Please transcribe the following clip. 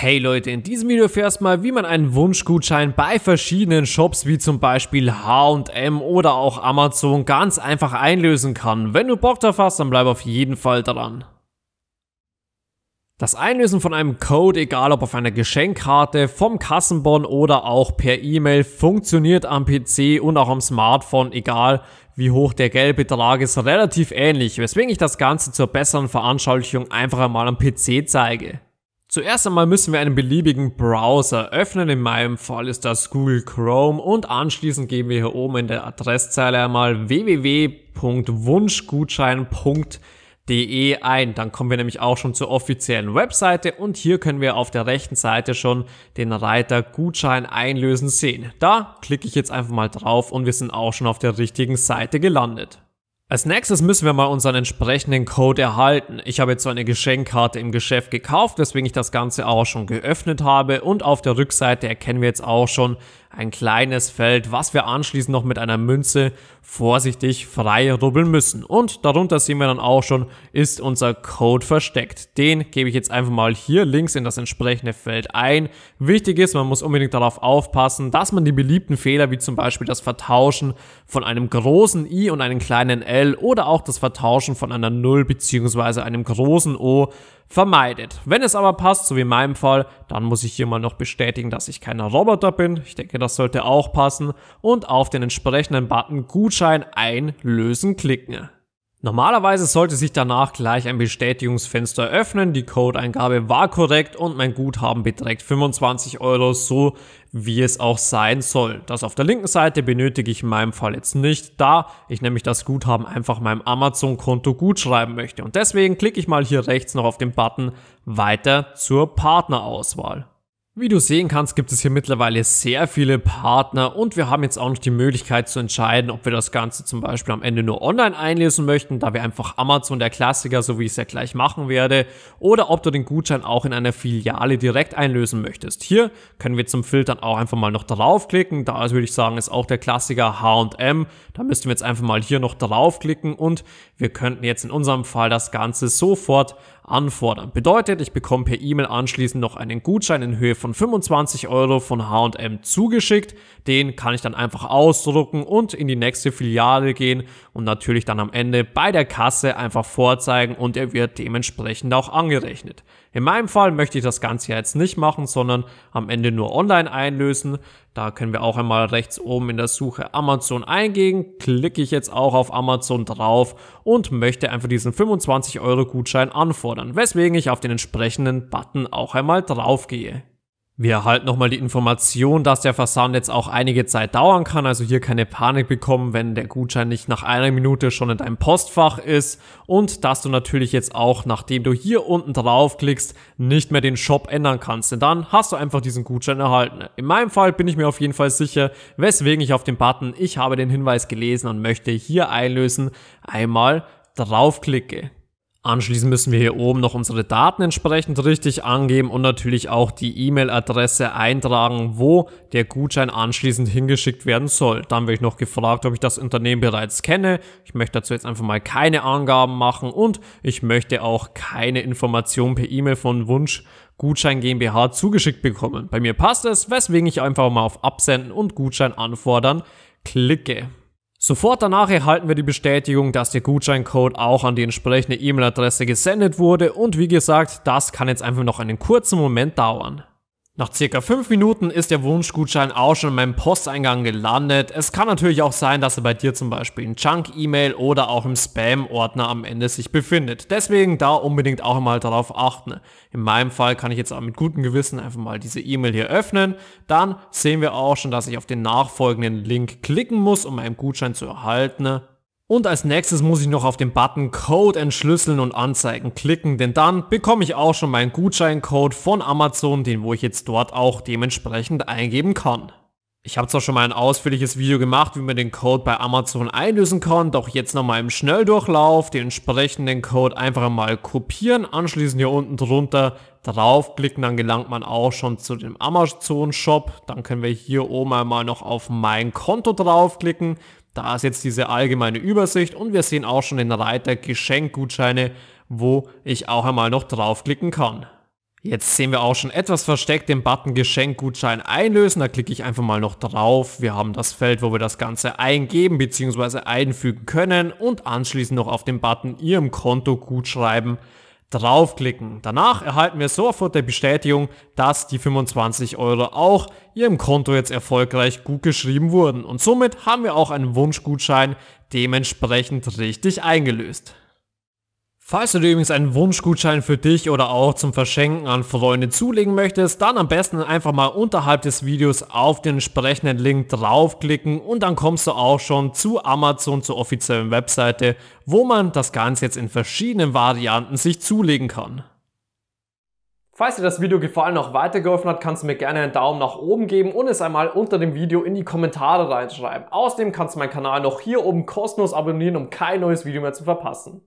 Hey Leute, in diesem Video erfährst mal, wie man einen Wunschgutschein bei verschiedenen Shops wie zum Beispiel H&M oder auch Amazon ganz einfach einlösen kann. Wenn du Bock drauf hast, dann bleib auf jeden Fall dran. Das Einlösen von einem Code, egal ob auf einer Geschenkkarte, vom Kassenbon oder auch per E-Mail, funktioniert am PC und auch am Smartphone, egal wie hoch der Geldbetrag ist, relativ ähnlich, weswegen ich das Ganze zur besseren Veranschaulichung einfach einmal am PC zeige. Zuerst einmal müssen wir einen beliebigen Browser öffnen, in meinem Fall ist das Google Chrome und anschließend geben wir hier oben in der Adresszeile einmal www.wunschgutschein.de ein. Dann kommen wir nämlich auch schon zur offiziellen Webseite und hier können wir auf der rechten Seite schon den Reiter Gutschein einlösen sehen. Da klicke ich jetzt einfach mal drauf und wir sind auch schon auf der richtigen Seite gelandet. Als nächstes müssen wir mal unseren entsprechenden Code erhalten. Ich habe jetzt so eine Geschenkkarte im Geschäft gekauft, weswegen ich das Ganze auch schon geöffnet habe und auf der Rückseite erkennen wir jetzt auch schon, ein kleines Feld, was wir anschließend noch mit einer Münze vorsichtig frei rubbeln müssen. Und darunter sehen wir dann auch schon, ist unser Code versteckt. Den gebe ich jetzt einfach mal hier links in das entsprechende Feld ein. Wichtig ist, man muss unbedingt darauf aufpassen, dass man die beliebten Fehler wie zum Beispiel das Vertauschen von einem großen i und einem kleinen l oder auch das Vertauschen von einer 0 bzw. einem großen o vermeidet. Wenn es aber passt, so wie in meinem Fall, dann muss ich hier mal noch bestätigen, dass ich kein Roboter bin. Ich denke, das das sollte auch passen und auf den entsprechenden Button Gutschein einlösen klicken. Normalerweise sollte sich danach gleich ein Bestätigungsfenster öffnen, die Code-Eingabe war korrekt und mein Guthaben beträgt 25 Euro, so wie es auch sein soll. Das auf der linken Seite benötige ich in meinem Fall jetzt nicht, da ich nämlich das Guthaben einfach meinem Amazon-Konto gutschreiben möchte. Und deswegen klicke ich mal hier rechts noch auf den Button Weiter zur Partnerauswahl. Wie du sehen kannst, gibt es hier mittlerweile sehr viele Partner und wir haben jetzt auch noch die Möglichkeit zu entscheiden, ob wir das Ganze zum Beispiel am Ende nur online einlösen möchten, da wir einfach Amazon der Klassiker, so wie ich es ja gleich machen werde, oder ob du den Gutschein auch in einer Filiale direkt einlösen möchtest. Hier können wir zum Filtern auch einfach mal noch draufklicken, da würde ich sagen, ist auch der Klassiker H&M, da müssten wir jetzt einfach mal hier noch draufklicken und wir könnten jetzt in unserem Fall das Ganze sofort anfordern. Bedeutet, ich bekomme per E-Mail anschließend noch einen Gutschein in Höhe von 25 Euro von H&M zugeschickt. Den kann ich dann einfach ausdrucken und in die nächste Filiale gehen und natürlich dann am Ende bei der Kasse einfach vorzeigen und er wird dementsprechend auch angerechnet. In meinem Fall möchte ich das Ganze jetzt nicht machen, sondern am Ende nur online einlösen. Da können wir auch einmal rechts oben in der Suche Amazon eingehen. Klicke ich jetzt auch auf Amazon drauf und möchte einfach diesen 25 Euro Gutschein anfordern, weswegen ich auf den entsprechenden Button auch einmal draufgehe. Wir erhalten nochmal die Information, dass der Versand jetzt auch einige Zeit dauern kann, also hier keine Panik bekommen, wenn der Gutschein nicht nach einer Minute schon in deinem Postfach ist und dass du natürlich jetzt auch, nachdem du hier unten draufklickst, nicht mehr den Shop ändern kannst, denn dann hast du einfach diesen Gutschein erhalten. In meinem Fall bin ich mir auf jeden Fall sicher, weswegen ich auf den Button, ich habe den Hinweis gelesen und möchte hier einlösen, einmal draufklicke. Anschließend müssen wir hier oben noch unsere Daten entsprechend richtig angeben und natürlich auch die E-Mail-Adresse eintragen, wo der Gutschein anschließend hingeschickt werden soll. Dann werde ich noch gefragt, ob ich das Unternehmen bereits kenne. Ich möchte dazu jetzt einfach mal keine Angaben machen und ich möchte auch keine Informationen per E-Mail von Wunsch Gutschein GmbH zugeschickt bekommen. Bei mir passt es, weswegen ich einfach mal auf Absenden und Gutschein anfordern klicke. Sofort danach erhalten wir die Bestätigung, dass der Gutscheincode auch an die entsprechende E-Mail-Adresse gesendet wurde und wie gesagt, das kann jetzt einfach noch einen kurzen Moment dauern. Nach circa 5 Minuten ist der Wunschgutschein auch schon in meinem Posteingang gelandet. Es kann natürlich auch sein, dass er bei dir zum Beispiel in Junk-E-Mail oder auch im Spam-Ordner am Ende sich befindet. Deswegen da unbedingt auch mal darauf achten. In meinem Fall kann ich jetzt auch mit gutem Gewissen einfach mal diese E-Mail hier öffnen. Dann sehen wir auch schon, dass ich auf den nachfolgenden Link klicken muss, um meinen Gutschein zu erhalten. Und als nächstes muss ich noch auf den Button Code entschlüsseln und anzeigen klicken, denn dann bekomme ich auch schon meinen Gutscheincode von Amazon, den wo ich jetzt dort auch dementsprechend eingeben kann. Ich habe zwar schon mal ein ausführliches Video gemacht, wie man den Code bei Amazon einlösen kann, doch jetzt nochmal im Schnelldurchlauf den entsprechenden Code einfach mal kopieren, anschließend hier unten drunter draufklicken, dann gelangt man auch schon zu dem Amazon Shop. Dann können wir hier oben einmal noch auf mein Konto draufklicken. Da ist jetzt diese allgemeine Übersicht und wir sehen auch schon den Reiter Geschenkgutscheine, wo ich auch einmal noch draufklicken kann. Jetzt sehen wir auch schon etwas versteckt den Button Geschenkgutschein einlösen. Da klicke ich einfach mal noch drauf. Wir haben das Feld, wo wir das Ganze eingeben bzw. einfügen können und anschließend noch auf den Button Ihrem Konto gut schreiben draufklicken. Danach erhalten wir sofort der Bestätigung, dass die 25 Euro auch Ihrem Konto jetzt erfolgreich gut geschrieben wurden und somit haben wir auch einen Wunschgutschein dementsprechend richtig eingelöst. Falls du dir übrigens einen Wunschgutschein für dich oder auch zum Verschenken an Freunde zulegen möchtest, dann am besten einfach mal unterhalb des Videos auf den entsprechenden Link draufklicken und dann kommst du auch schon zu Amazon zur offiziellen Webseite, wo man das Ganze jetzt in verschiedenen Varianten sich zulegen kann. Falls dir das Video gefallen und auch weitergeholfen hat, kannst du mir gerne einen Daumen nach oben geben und es einmal unter dem Video in die Kommentare reinschreiben. Außerdem kannst du meinen Kanal noch hier oben kostenlos abonnieren, um kein neues Video mehr zu verpassen.